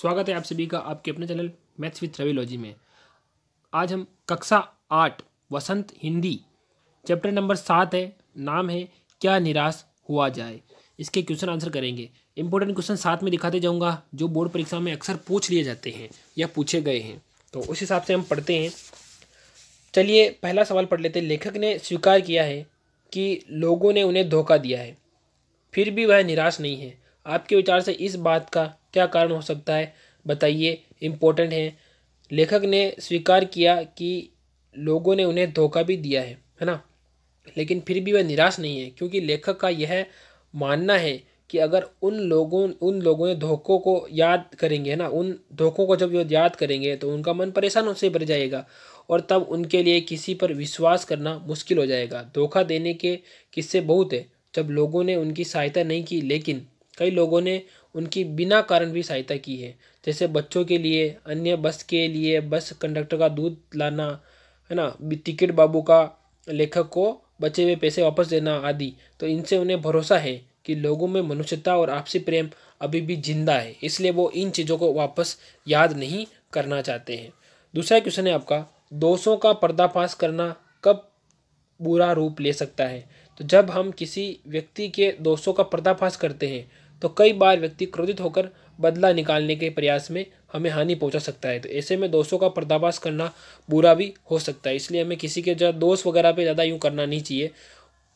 स्वागत है आप सभी का आपके अपने चैनल मैथ्स विथ रविलॉजी में आज हम कक्षा आठ वसंत हिंदी चैप्टर नंबर सात है नाम है क्या निराश हुआ जाए इसके क्वेश्चन आंसर करेंगे इंपॉर्टेंट क्वेश्चन साथ में दिखाते जाऊंगा जो बोर्ड परीक्षा में अक्सर पूछ लिए जाते हैं या पूछे गए हैं तो उस हिसाब से हम पढ़ते हैं चलिए पहला सवाल पढ़ लेते हैं लेखक ने स्वीकार किया है कि लोगों ने उन्हें धोखा दिया है फिर भी वह निराश नहीं है आपके विचार से इस बात का क्या कारण हो सकता है बताइए इम्पोर्टेंट है लेखक ने स्वीकार किया कि लोगों ने उन्हें धोखा भी दिया है है ना लेकिन फिर भी वह निराश नहीं है क्योंकि लेखक का यह मानना है कि अगर उन लोगों उन लोगों ने धोखों को याद करेंगे ना उन धोखों को जब वो याद करेंगे तो उनका मन परेशान से भर जाएगा और तब उनके लिए किसी पर विश्वास करना मुश्किल हो जाएगा धोखा देने के किस्से बहुत है जब लोगों ने उनकी सहायता नहीं की लेकिन कई लोगों ने उनकी बिना कारण भी सहायता की है जैसे बच्चों के लिए अन्य बस के लिए बस कंडक्टर का दूध लाना है ना टिकट बाबू का लेखक को बचे हुए पैसे वापस देना आदि तो इनसे उन्हें भरोसा है कि लोगों में मनुष्यता और आपसी प्रेम अभी भी जिंदा है इसलिए वो इन चीज़ों को वापस याद नहीं करना चाहते हैं दूसरा क्वेश्चन है आपका दोषों का पर्दाफाश करना कब बुरा रूप ले सकता है तो जब हम किसी व्यक्ति के दोषों का पर्दाफाश करते हैं तो कई बार व्यक्ति क्रोधित होकर बदला निकालने के प्रयास में हमें हानि पहुंचा सकता है तो ऐसे में दोस्तों का पर्दाफाश करना बुरा भी हो सकता है इसलिए हमें किसी के ज़्यादा दोस्त वगैरह पे ज़्यादा यूँ करना नहीं चाहिए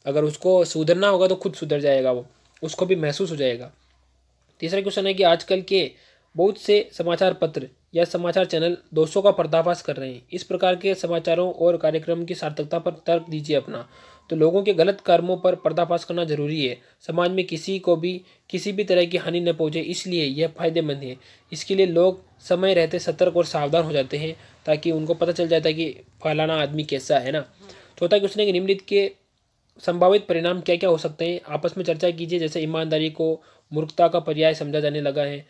अगर उसको सुधरना होगा तो खुद सुधर जाएगा वो उसको भी महसूस हो जाएगा तीसरा क्वेश्चन है कि आजकल के बहुत से समाचार पत्र या समाचार चैनल दोस्तों का पर्दाफाश कर रहे हैं इस प्रकार के समाचारों और कार्यक्रम की सार्थकता पर तर्क दीजिए अपना तो लोगों के गलत कर्मों पर पर्दाफाश करना जरूरी है समाज में किसी को भी किसी भी तरह की हानि न पहुंचे इसलिए यह फायदेमंद है इसके लिए लोग समय रहते सतर्क और सावधान हो जाते हैं ताकि उनको पता चल जाता है कि फलाना आदमी कैसा है ना चौथा क्वेश्चन है कि निम्नलिखित के संभावित परिणाम क्या क्या हो सकते हैं आपस में चर्चा कीजिए जैसे ईमानदारी को मूर्खता का पर्याय समझा जाने लगा है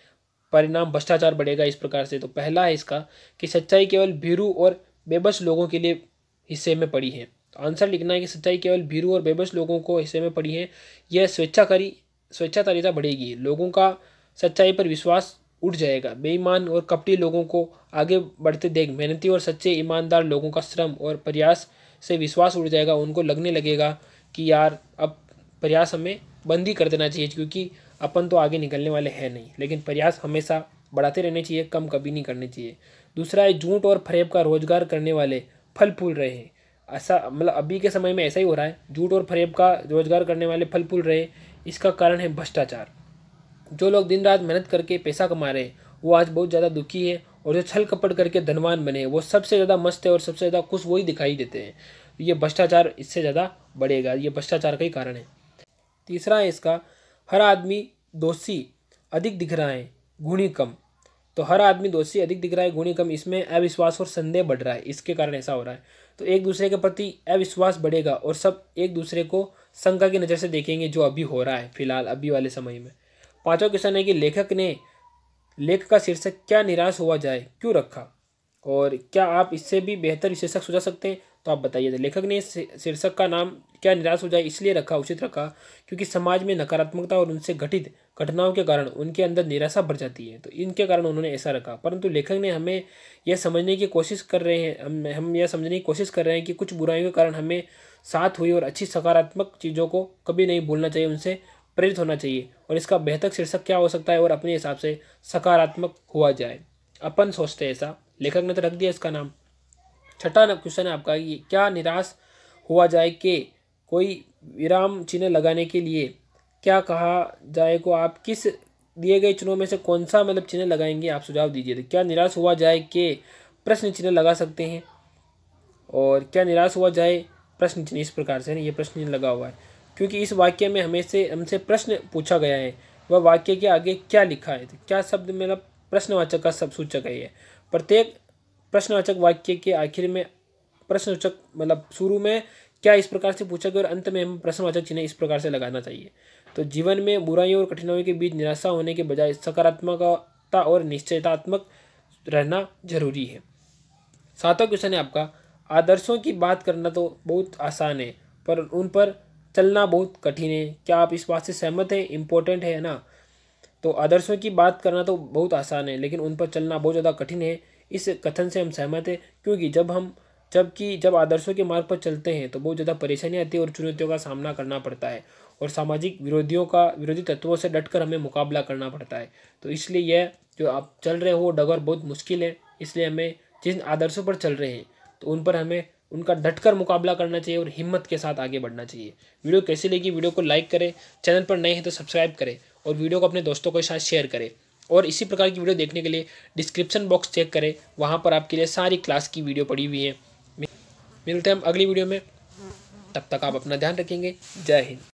परिणाम भ्रष्टाचार बढ़ेगा इस प्रकार से तो पहला है इसका कि सच्चाई केवल भीरू और बेबस लोगों के लिए हिस्से में पड़ी है तो आंसर लिखना है कि सच्चाई केवल भीरू और बेबस लोगों को हिस्से में पड़ी है यह स्वेच्छाकारी स्वेच्छाचारिता बढ़ेगी लोगों का सच्चाई पर विश्वास उठ जाएगा बेईमान और कपटी लोगों को आगे बढ़ते देख मेहनती और सच्चे ईमानदार लोगों का श्रम और प्रयास से विश्वास उठ जाएगा उनको लगने लगेगा कि यार अब प्रयास हमें बंद ही कर देना चाहिए क्योंकि अपन तो आगे निकलने वाले हैं नहीं लेकिन प्रयास हमेशा बढ़ाते रहने चाहिए कम कभी नहीं करने चाहिए दूसरा है जूट और फरेब का रोजगार करने वाले फल फूल रहे हैं ऐसा मतलब अभी के समय में ऐसा ही हो रहा है जूट और फरेब का रोजगार करने वाले फल फूल रहे इसका कारण है भ्रष्टाचार जो लोग दिन रात मेहनत करके पैसा कमा रहे हैं वो आज बहुत ज़्यादा दुखी है और जो छल कपट करके धनवान बने वो सबसे ज़्यादा मस्त है और सबसे ज़्यादा खुश वही दिखाई देते हैं ये भ्रष्टाचार इससे ज़्यादा बढ़ेगा ये भ्रष्टाचार का ही कारण है तीसरा है इसका हर आदमी दोषी अधिक दिख रहा है गुणी कम तो हर आदमी दोषी अधिक दिख रहा है गुणी कम इसमें अविश्वास और संदेह बढ़ रहा है इसके कारण ऐसा हो रहा है तो एक दूसरे के प्रति अविश्वास बढ़ेगा और सब एक दूसरे को शंका की नज़र से देखेंगे जो अभी हो रहा है फिलहाल अभी वाले समय में पांचवा क्वेश्चन है कि लेखक ने लेख का शीर्षक क्या निराश हुआ जाए क्यों रखा और क्या आप इससे भी बेहतर विशेषक सुझा सकते हैं तो आप बताइए लेखक ने शीर्षक का नाम क्या निराश हो जाए इसलिए रखा उचित रखा क्योंकि समाज में नकारात्मकता और उनसे घटित घटनाओं के कारण उनके अंदर निराशा भर जाती है तो इनके कारण उन्होंने ऐसा रखा परंतु लेखक ने हमें यह समझने की कोशिश कर रहे हैं हम हम यह समझने की कोशिश कर रहे हैं कि कुछ बुराइयों के कारण हमें साथ हुई और अच्छी सकारात्मक चीज़ों को कभी नहीं भूलना चाहिए उनसे प्रेरित होना चाहिए और इसका बेहतर शीर्षक क्या हो सकता है और अपने हिसाब से सकारात्मक हुआ जाए अपन सोचते ऐसा लेखक ने तो रख दिया इसका नाम छठा क्वेश्चन है आपका ये क्या निराश हुआ जाए कि कोई विराम चिन्ह लगाने के लिए क्या कहा जाए को आप किस दिए गए चिन्हों में से कौन सा मतलब चिन्ह लगाएंगे आप सुझाव दीजिए तो क्या निराश हुआ जाए के प्रश्न चिन्ह लगा सकते हैं और क्या निराश हुआ जाए प्रश्न चिन्ह इस प्रकार से ये प्रश्न चिन्ह लगा हुआ है क्योंकि इस वाक्य में हमें से हमसे प्रश्न पूछा गया है वह वाक्य के आगे क्या लिखा है तो क्या शब्द मतलब प्रश्नवाचक का सब सूचक है ये प्रत्येक प्रश्नवाचक वाक्य के आखिर में प्रश्नवाचक मतलब शुरू में क्या इस प्रकार से पूछा गया और अंत में हम प्रश्नवाचक चिन्ह इस प्रकार से लगाना चाहिए तो जीवन में बुराइयों और कठिनाइयों के बीच निराशा होने के बजाय सकारात्मकता और निश्चयतात्मक रहना जरूरी है सातवा क्वेश्चन है आपका आदर्शों की बात करना तो बहुत आसान है पर उन पर चलना बहुत कठिन है क्या आप इस बात से सहमत हैं इम्पोर्टेंट है ना तो आदर्शों की बात करना तो बहुत आसान है लेकिन उन पर चलना बहुत ज़्यादा कठिन है इस कथन से हम सहमत हैं क्योंकि जब हम जबकि जब आदर्शों के मार्ग पर चलते हैं तो बहुत ज़्यादा परेशानी आती है और चुनौतियों का सामना करना पड़ता है और सामाजिक विरोधियों का विरोधी तत्वों से डटकर हमें मुकाबला करना पड़ता है तो इसलिए यह जो आप चल रहे हो डगर बहुत मुश्किल है इसलिए हमें जिन आदर्शों पर चल रहे हैं तो उन पर हमें उनका डटकर मुकाबला करना चाहिए और हिम्मत के साथ आगे बढ़ना चाहिए वीडियो कैसी लगी वीडियो को लाइक करें चैनल पर नए हैं तो सब्सक्राइब करें और वीडियो को अपने दोस्तों के साथ शेयर करें और इसी प्रकार की वीडियो देखने के लिए डिस्क्रिप्शन बॉक्स चेक करें वहाँ पर आपके लिए सारी क्लास की वीडियो पड़ी हुई है मिलते हैं हम अगली वीडियो में तब तक आप अपना ध्यान रखेंगे जय हिंद